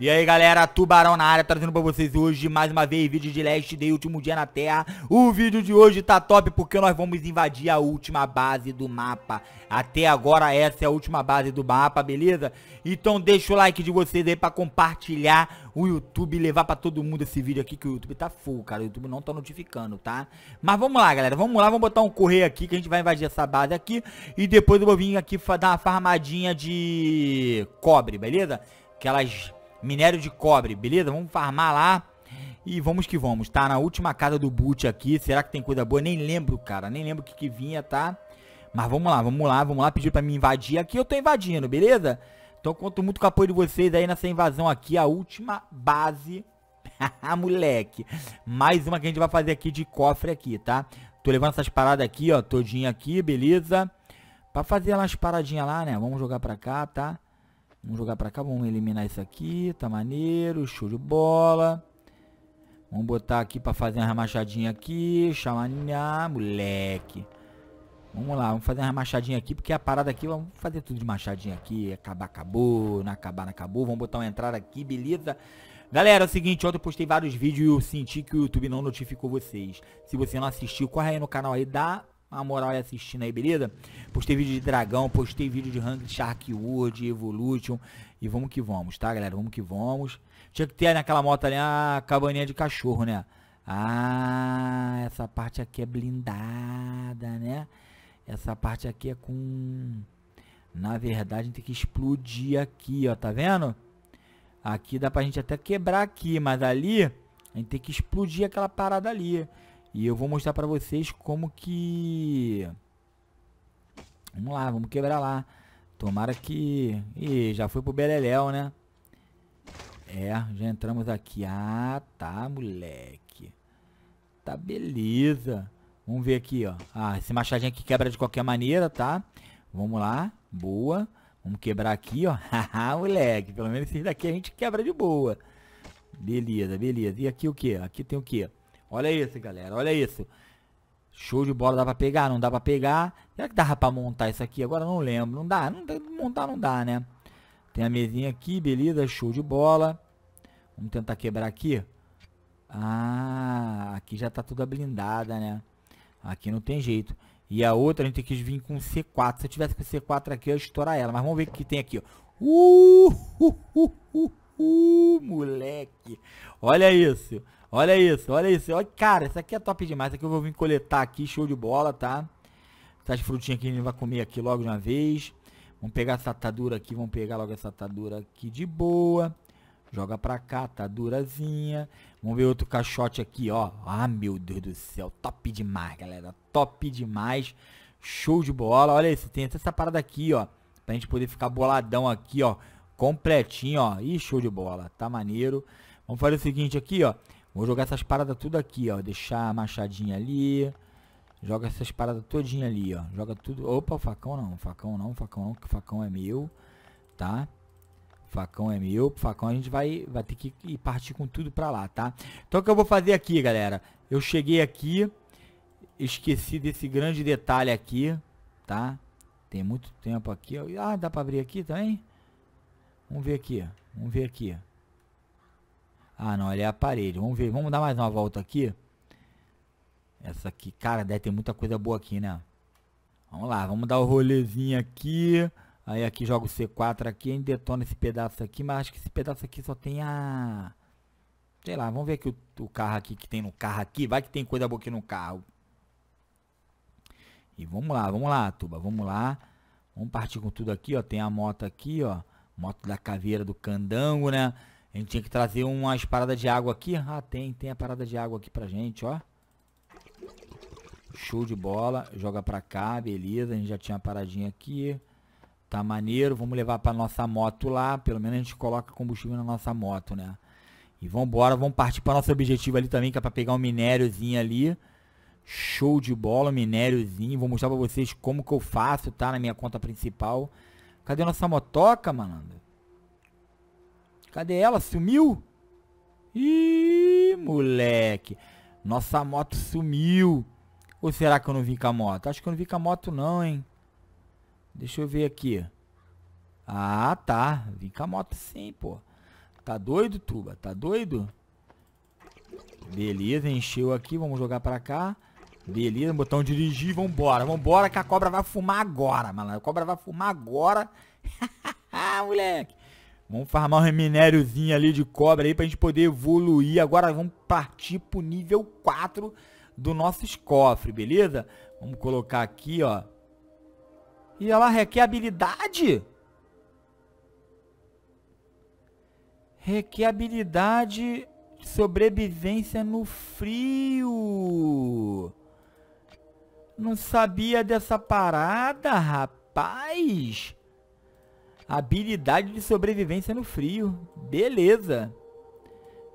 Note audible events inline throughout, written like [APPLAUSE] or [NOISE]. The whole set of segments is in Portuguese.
E aí galera, Tubarão na área, trazendo pra vocês hoje mais uma vez vídeo de Last Day, último dia na Terra O vídeo de hoje tá top porque nós vamos invadir a última base do mapa Até agora essa é a última base do mapa, beleza? Então deixa o like de vocês aí pra compartilhar o YouTube Levar pra todo mundo esse vídeo aqui que o YouTube tá full, cara O YouTube não tá notificando, tá? Mas vamos lá galera, vamos lá, vamos botar um correio aqui que a gente vai invadir essa base aqui E depois eu vou vir aqui dar uma farmadinha de cobre, beleza? Aquelas minério de cobre, beleza? Vamos farmar lá e vamos que vamos, tá? Na última casa do boot aqui, será que tem coisa boa? Nem lembro, cara, nem lembro o que, que vinha, tá? Mas vamos lá, vamos lá, vamos lá, pediu pra me invadir aqui, eu tô invadindo, beleza? Então conto muito com o apoio de vocês aí nessa invasão aqui, a última base, [LAUGHS] ah, moleque. Mais uma que a gente vai fazer aqui de cofre aqui, tá? Tô levando essas paradas aqui, ó, todinha aqui, beleza? Pra fazer umas paradinhas lá, né? Vamos jogar pra cá, tá? Vamos jogar pra cá, vamos eliminar isso aqui. Tá maneiro, show de bola. Vamos botar aqui pra fazer uma remachadinha aqui. Chamaninha, moleque. Vamos lá, vamos fazer uma remachadinha aqui, porque a parada aqui, vamos fazer tudo de machadinha aqui. Acabar, acabou. Não acabar, não acabou. Vamos botar uma entrada aqui, beleza? Galera, é o seguinte, ontem eu postei vários vídeos e eu senti que o YouTube não notificou vocês. Se você não assistiu, corre aí no canal aí, dá uma moral aí é assistindo aí, beleza? Postei vídeo de dragão, postei vídeo de Hungry Shark World, Evolution. E vamos que vamos, tá, galera? Vamos que vamos. Tinha que ter naquela moto ali a cabaninha de cachorro, né? Ah, essa parte aqui é blindada, né? Essa parte aqui é com... Na verdade, tem que explodir aqui, ó. Tá vendo? Aqui dá pra gente até quebrar aqui, mas ali... A gente tem que explodir aquela parada ali. E eu vou mostrar para vocês como que... Vamos lá, vamos quebrar lá. Tomara que... Ih, já foi pro Beleléu, né? É, já entramos aqui. Ah, tá, moleque. Tá beleza. Vamos ver aqui, ó. Ah, esse machadinho aqui quebra de qualquer maneira, tá? Vamos lá. Boa. Vamos quebrar aqui, ó. Haha, [LAUGHS] moleque. Pelo menos esse daqui a gente quebra de boa. Beleza, beleza. E aqui o que? Aqui tem o que? Olha isso, galera. Olha isso. Show de bola. Dá pra pegar? Não dá pra pegar. Será que dava pra montar isso aqui? Agora não lembro. Não dá. Não, montar não dá, né? Tem a mesinha aqui. Beleza. Show de bola. Vamos tentar quebrar aqui. Ah, aqui já tá toda blindada, né? Aqui não tem jeito. E a outra a gente quis vir com C4. Se eu tivesse com C4 aqui, eu ia estourar ela. Mas vamos ver o que tem aqui, ó. Uh, uh, uh, uh, uh, moleque. Olha isso. Olha isso, olha isso. Olha, cara, isso aqui é top demais. Isso aqui eu vou vir coletar aqui, show de bola, tá? Essas frutinhas que a gente vai comer aqui logo de uma vez. Vamos pegar essa atadura aqui, vamos pegar logo essa atadura aqui de boa. Joga pra cá, tá durazinha. Vamos ver outro caixote aqui, ó. Ah, meu Deus do céu. Top demais, galera. Top demais. Show de bola. Olha isso, tem essa parada aqui, ó. Pra gente poder ficar boladão aqui, ó. Completinho, ó. Ih, show de bola. Tá maneiro. Vamos fazer o seguinte aqui, ó. Vou jogar essas paradas tudo aqui, ó. Deixar a machadinha ali. Joga essas paradas todinha ali, ó. Joga tudo. Opa, facão não. Facão não, facão não, que facão é meu. Tá? Facão é meu. Facão a gente vai, vai ter que ir partir com tudo pra lá, tá? Então o que eu vou fazer aqui, galera? Eu cheguei aqui. Esqueci desse grande detalhe aqui, tá? Tem muito tempo aqui. Ah, dá pra abrir aqui também? Vamos ver aqui. Vamos ver aqui. Ah, não, ele é aparelho. Vamos ver, vamos dar mais uma volta aqui. Essa aqui, cara, deve ter muita coisa boa aqui, né? Vamos lá, vamos dar o um rolezinho aqui. Aí aqui joga o C4 aqui, a detona esse pedaço aqui, mas acho que esse pedaço aqui só tem a... Sei lá, vamos ver aqui o, o carro aqui que tem no carro aqui. Vai que tem coisa boa aqui no carro. E vamos lá, vamos lá, Tuba, vamos lá. Vamos partir com tudo aqui, ó. Tem a moto aqui, ó. Moto da caveira do candango, né? A gente tinha que trazer umas paradas de água aqui. Ah, tem, tem a parada de água aqui pra gente, ó. Show de bola. Joga pra cá, beleza. A gente já tinha uma paradinha aqui. Tá maneiro. Vamos levar pra nossa moto lá. Pelo menos a gente coloca combustível na nossa moto, né? E vambora, vamos partir para nosso objetivo ali também, que é pra pegar um minériozinho ali. Show de bola, um minériozinho. Vou mostrar pra vocês como que eu faço, tá? Na minha conta principal. Cadê nossa motoca, malandro? Cadê ela? Sumiu? Ih, moleque. Nossa moto sumiu. Ou será que eu não vim com a moto? Acho que eu não vim com a moto não, hein? Deixa eu ver aqui. Ah, tá. Vim com a moto sim, pô. Tá doido, Tuba? Tá doido? Beleza, encheu aqui. Vamos jogar pra cá. Beleza, botão dirigir. Vambora, vambora que a cobra vai fumar agora, malandro. A cobra vai fumar agora. [LAUGHS] moleque. Vamos farmar um minériozinho ali de cobra aí pra gente poder evoluir. Agora vamos partir pro nível 4 do nosso cofre, beleza? Vamos colocar aqui, ó. E ela requer habilidade. Requer habilidade sobrevivência no frio. Não sabia dessa parada, rapaz. Habilidade de sobrevivência no frio. Beleza.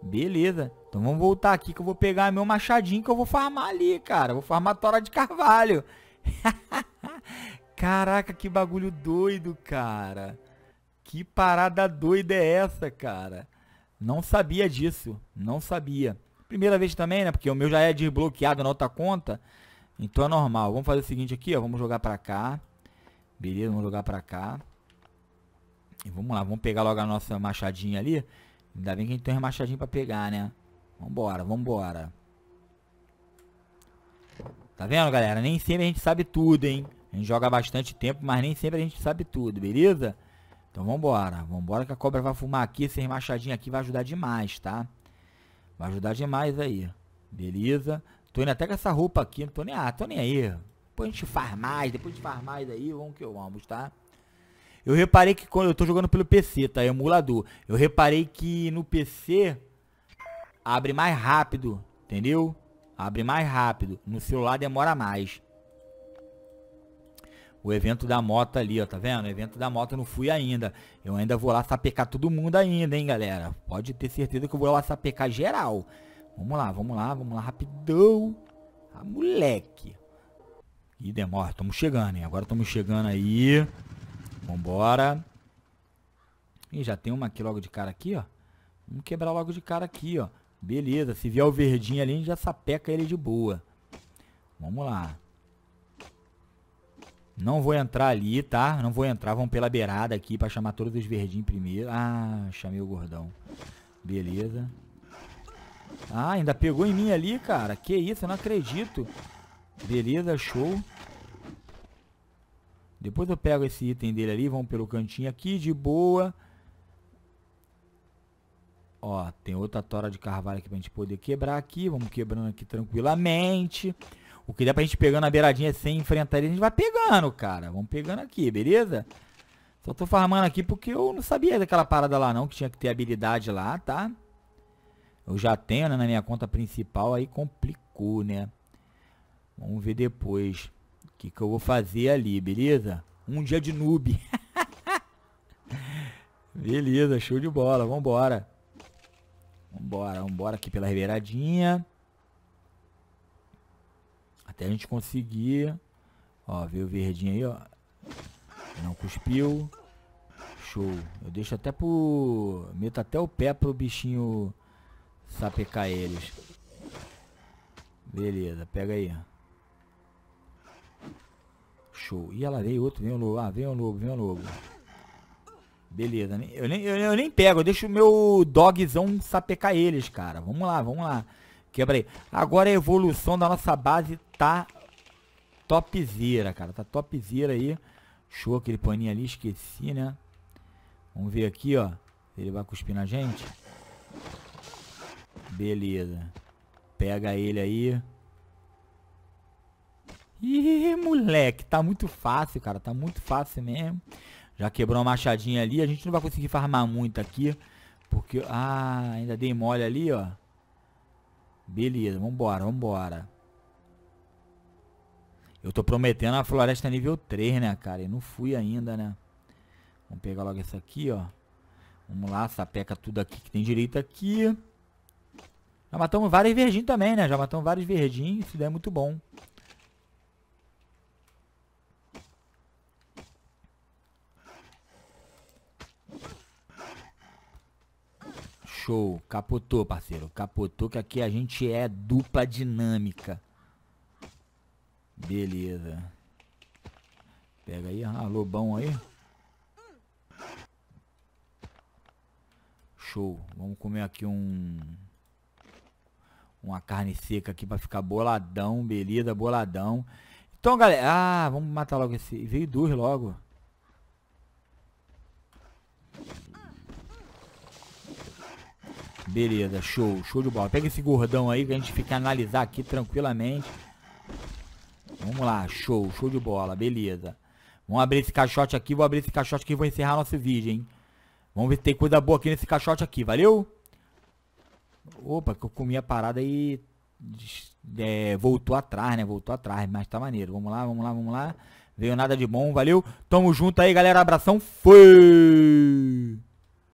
Beleza. Então vamos voltar aqui que eu vou pegar meu machadinho que eu vou farmar ali, cara. Vou farmar tora de carvalho. [LAUGHS] Caraca, que bagulho doido, cara. Que parada doida é essa, cara? Não sabia disso. Não sabia. Primeira vez também, né? Porque o meu já é desbloqueado na outra conta. Então é normal. Vamos fazer o seguinte aqui, ó. Vamos jogar pra cá. Beleza, vamos jogar pra cá. E vamos lá, vamos pegar logo a nossa machadinha ali. Ainda bem que a gente tem uma machadinha pra pegar, né? Vambora, vambora. Tá vendo, galera? Nem sempre a gente sabe tudo, hein? A gente joga bastante tempo, mas nem sempre a gente sabe tudo, beleza? Então vambora. Vambora que a cobra vai fumar aqui. Sem machadinha aqui vai ajudar demais, tá? Vai ajudar demais aí. Beleza? Tô indo até com essa roupa aqui. Não tô nem, ah, tô nem aí. Depois a gente faz mais. Depois a gente faz mais aí. Vamos que vamos, tá? Eu reparei que quando eu tô jogando pelo PC, tá? É emulador. Eu reparei que no PC abre mais rápido, entendeu? Abre mais rápido. No celular demora mais. O evento da moto ali, ó, tá vendo? O evento da moto eu não fui ainda. Eu ainda vou lá sapecar todo mundo ainda, hein, galera? Pode ter certeza que eu vou lá sapecar geral. Vamos lá, vamos lá, vamos lá, rapidão. Ah, moleque. Ih, demora, Tamo chegando, hein? Agora estamos chegando aí. Vambora. Ih, já tem uma aqui logo de cara aqui, ó. Vamos quebrar logo de cara aqui, ó. Beleza, se vier o verdinho ali, a gente já sapeca ele de boa. Vamos lá. Não vou entrar ali, tá? Não vou entrar, vamos pela beirada aqui pra chamar todos os verdinhos primeiro. Ah, chamei o gordão. Beleza. Ah, ainda pegou em mim ali, cara. Que isso, eu não acredito. Beleza, show. Depois eu pego esse item dele ali, vamos pelo cantinho aqui, de boa. Ó, tem outra tora de carvalho aqui pra gente poder quebrar aqui. Vamos quebrando aqui tranquilamente. O que dá pra gente pegando na beiradinha sem enfrentar ele, a gente vai pegando, cara. Vamos pegando aqui, beleza? Só tô farmando aqui porque eu não sabia daquela parada lá não, que tinha que ter habilidade lá, tá? Eu já tenho né, na minha conta principal, aí complicou, né? Vamos ver depois que, que eu vou fazer ali, beleza? Um dia de noob. [LAUGHS] beleza, show de bola, vambora. Vambora, vambora aqui pela ribeiradinha. Até a gente conseguir. Ó, veio o verdinho aí, ó. Não cuspiu. Show. Eu deixo até pro... Meto até o pé pro bichinho sapecar eles. Beleza, pega aí show. E alarei outro, vem o lobo. Ah, vem o lobo, vem o lobo. Beleza, eu nem, eu, eu nem pego, eu deixo o meu dogzão sapecar eles, cara. Vamos lá, vamos lá. Quebra aí. Agora a evolução da nossa base tá topzera, cara. Tá topzera aí. Show aquele paninho ali, esqueci, né? Vamos ver aqui, ó. Ele vai cuspir na gente. Beleza. Pega ele aí. Ih, moleque, tá muito fácil, cara. Tá muito fácil mesmo. Já quebrou uma machadinha ali. A gente não vai conseguir farmar muito aqui. Porque... Ah, ainda dei mole ali, ó. Beleza, vambora, vambora. Eu tô prometendo a floresta nível 3, né, cara? Eu não fui ainda, né? Vamos pegar logo essa aqui, ó. Vamos lá, sapeca tudo aqui que tem direito aqui. Já matamos vários verdinhos também, né? Já matamos vários verdinhos. Isso daí é muito bom. Show. Capotou, parceiro. Capotou que aqui a gente é dupla dinâmica. Beleza. Pega aí. Ah, lobão aí. Show. Vamos comer aqui um... Uma carne seca aqui pra ficar boladão. Beleza, boladão. Então, galera... Ah, vamos matar logo esse... Veio dois logo. Beleza, show, show de bola. Pega esse gordão aí que a gente fica analisar aqui tranquilamente. Vamos lá, show, show de bola, beleza. Vamos abrir esse caixote aqui, vou abrir esse caixote aqui e vou encerrar nosso vídeo, hein. Vamos ver se tem coisa boa aqui nesse caixote aqui, valeu? Opa, que eu comi a parada e é, voltou atrás, né? Voltou atrás, mas tá maneiro. Vamos lá, vamos lá, vamos lá. Veio nada de bom, valeu. Tamo junto aí, galera. Abração. Fui!